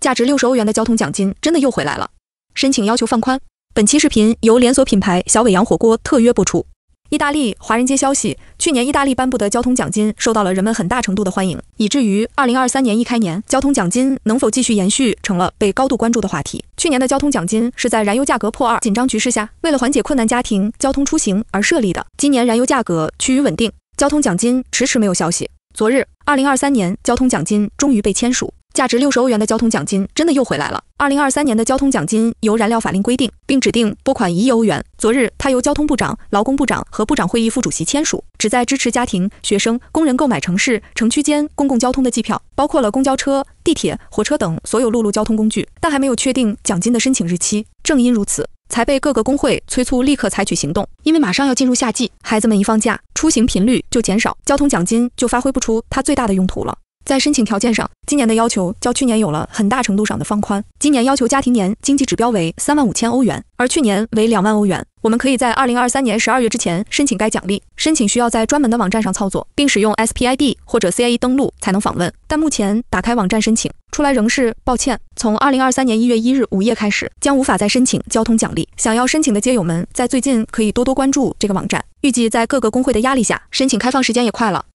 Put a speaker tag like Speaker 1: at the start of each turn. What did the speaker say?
Speaker 1: 价值六十欧元的交通奖金真的又回来了，申请要求放宽。本期视频由连锁品牌小尾羊火锅特约播出。意大利华人街消息：去年意大利颁布的交通奖金受到了人们很大程度的欢迎，以至于二零二三年一开年，交通奖金能否继续延续成了被高度关注的话题。去年的交通奖金是在燃油价格破二紧张局势下，为了缓解困难家庭交通出行而设立的。今年燃油价格趋于稳定，交通奖金迟迟没有消息。昨日，二零二三年交通奖金终于被签署。价值六十欧元的交通奖金真的又回来了。二零二三年的交通奖金由燃料法令规定，并指定拨款一欧元。昨日，它由交通部长、劳工部长和部长会议副主席签署，旨在支持家庭、学生、工人购买城市、城区间公共交通的机票，包括了公交车、地铁、火车等所有陆路交通工具。但还没有确定奖金的申请日期。正因如此，才被各个工会催促立刻采取行动，因为马上要进入夏季，孩子们一放假，出行频率就减少，交通奖金就发挥不出它最大的用途了。在申请条件上，今年的要求较去年有了很大程度上的放宽。今年要求家庭年经济指标为三万五千欧元，而去年为两万欧元。我们可以在二零二三年十二月之前申请该奖励。申请需要在专门的网站上操作，并使用 SPID 或者 CIE 登录才能访问。但目前打开网站申请出来仍是抱歉。从二零二三年一月一日午夜开始，将无法再申请交通奖励。想要申请的街友们，在最近可以多多关注这个网站。预计在各个工会的压力下，申请开放时间也快了。